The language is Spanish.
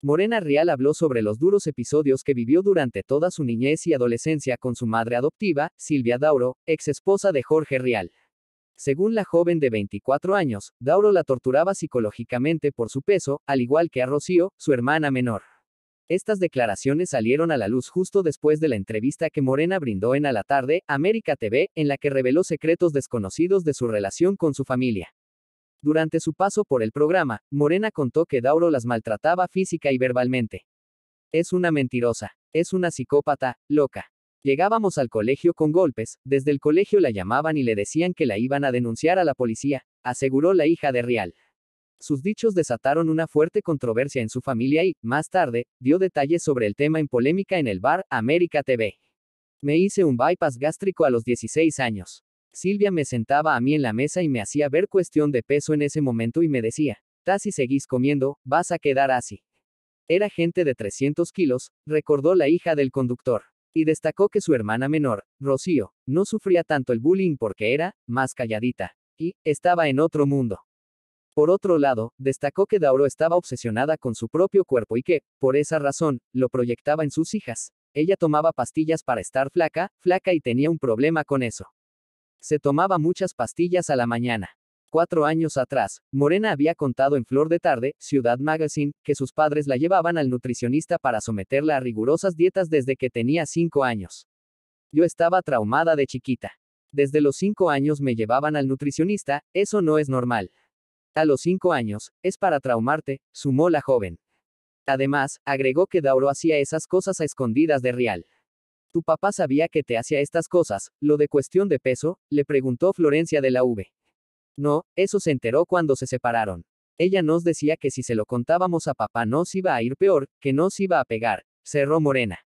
Morena Rial habló sobre los duros episodios que vivió durante toda su niñez y adolescencia con su madre adoptiva, Silvia Dauro, ex esposa de Jorge Rial. Según la joven de 24 años, Dauro la torturaba psicológicamente por su peso, al igual que a Rocío, su hermana menor. Estas declaraciones salieron a la luz justo después de la entrevista que Morena brindó en A la tarde, América TV, en la que reveló secretos desconocidos de su relación con su familia. Durante su paso por el programa, Morena contó que Dauro las maltrataba física y verbalmente. Es una mentirosa, es una psicópata, loca. Llegábamos al colegio con golpes, desde el colegio la llamaban y le decían que la iban a denunciar a la policía, aseguró la hija de Rial. Sus dichos desataron una fuerte controversia en su familia y, más tarde, dio detalles sobre el tema en polémica en el bar América TV. Me hice un bypass gástrico a los 16 años. Silvia me sentaba a mí en la mesa y me hacía ver cuestión de peso en ese momento y me decía, Tasi si seguís comiendo, vas a quedar así. Era gente de 300 kilos, recordó la hija del conductor. Y destacó que su hermana menor, Rocío, no sufría tanto el bullying porque era, más calladita. Y, estaba en otro mundo. Por otro lado, destacó que Dauro estaba obsesionada con su propio cuerpo y que, por esa razón, lo proyectaba en sus hijas. Ella tomaba pastillas para estar flaca, flaca y tenía un problema con eso. Se tomaba muchas pastillas a la mañana. Cuatro años atrás, Morena había contado en Flor de Tarde, Ciudad Magazine, que sus padres la llevaban al nutricionista para someterla a rigurosas dietas desde que tenía cinco años. Yo estaba traumada de chiquita. Desde los cinco años me llevaban al nutricionista, eso no es normal. A los cinco años, es para traumarte, sumó la joven. Además, agregó que Dauro hacía esas cosas a escondidas de real. Tu papá sabía que te hacía estas cosas, lo de cuestión de peso, le preguntó Florencia de la V. No, eso se enteró cuando se separaron. Ella nos decía que si se lo contábamos a papá nos iba a ir peor, que nos iba a pegar, cerró Morena.